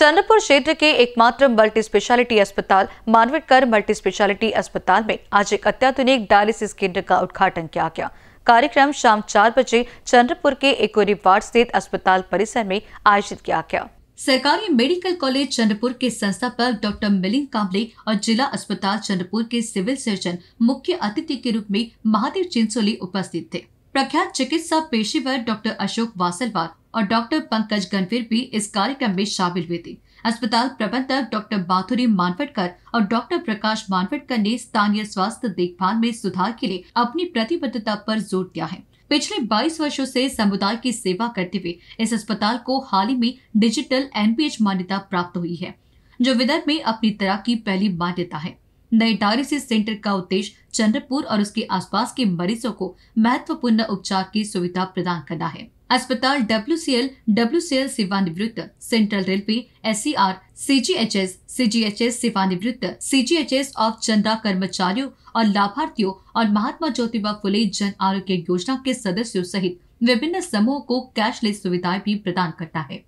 चंद्रपुर क्षेत्र के एकमात्र मल्टी स्पेशलिटी अस्पताल मानवटकर मल्टी स्पेशलिटी अस्पताल में आज एक अत्याधुनिक डायलिसिस केंद्र का उद्घाटन किया गया कार्यक्रम शाम चार बजे चंद्रपुर के एक वार्ड स्थित अस्पताल परिसर में आयोजित किया गया सरकारी मेडिकल कॉलेज चंद्रपुर के संस्थापक डॉक्टर मिलिंद कामले और जिला अस्पताल चंद्रपुर के सिविल सर्जन मुख्य अतिथि के रूप में महादेव चिंसोली उपस्थित थे प्रख्यात चिकित्सा पेशेवर डॉक्टर अशोक वासलवार और डॉक्टर पंकज गणवीर भी इस कार्यक्रम में शामिल हुए थे अस्पताल प्रबंधक डॉक्टर माथुरी मानवटकर और डॉक्टर प्रकाश मानवटकर ने स्थानीय स्वास्थ्य देखभाल में सुधार के लिए अपनी प्रतिबद्धता पर जोर दिया है पिछले 22 वर्षों से समुदाय की सेवा करते हुए इस अस्पताल को हाल ही में डिजिटल एनपीएच मान्यता प्राप्त हुई है जो विदर्भ में अपनी तरह की पहली मान्यता है नए डायलिसिस सेंटर का उद्देश्य चंद्रपुर और उसके आसपास के मरीजों को महत्वपूर्ण उपचार की सुविधा प्रदान करना है अस्पताल W C L W C L सेवानिवृत्त central railway S C R C G H S C G H S सेवानिवृत्त C G H S of Chanda कर्मचारियों और लाभार्थियों और महात्मा ज्योतिबा फुले जन आरोग्य योजना के सदस्यों सहित विभिन्न समूहों को कैशलेस सुविधाएं भी प्रदान करता है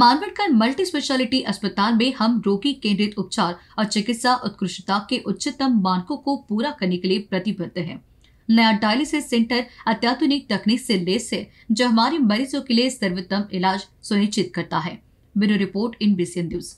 मानवटकर मल्टी स्पेशलिटी अस्पताल में हम रोगी केंद्रित उपचार और चिकित्सा उत्कृष्टता के उच्चतम मानकों को पूरा करने के लिए प्रतिबद्ध है नया डायलिसिस सेंटर अत्याधुनिक तकनीक से लेस है जो हमारे मरीजों के लिए सर्वोत्तम इलाज सुनिश्चित करता है bureau report in BCN news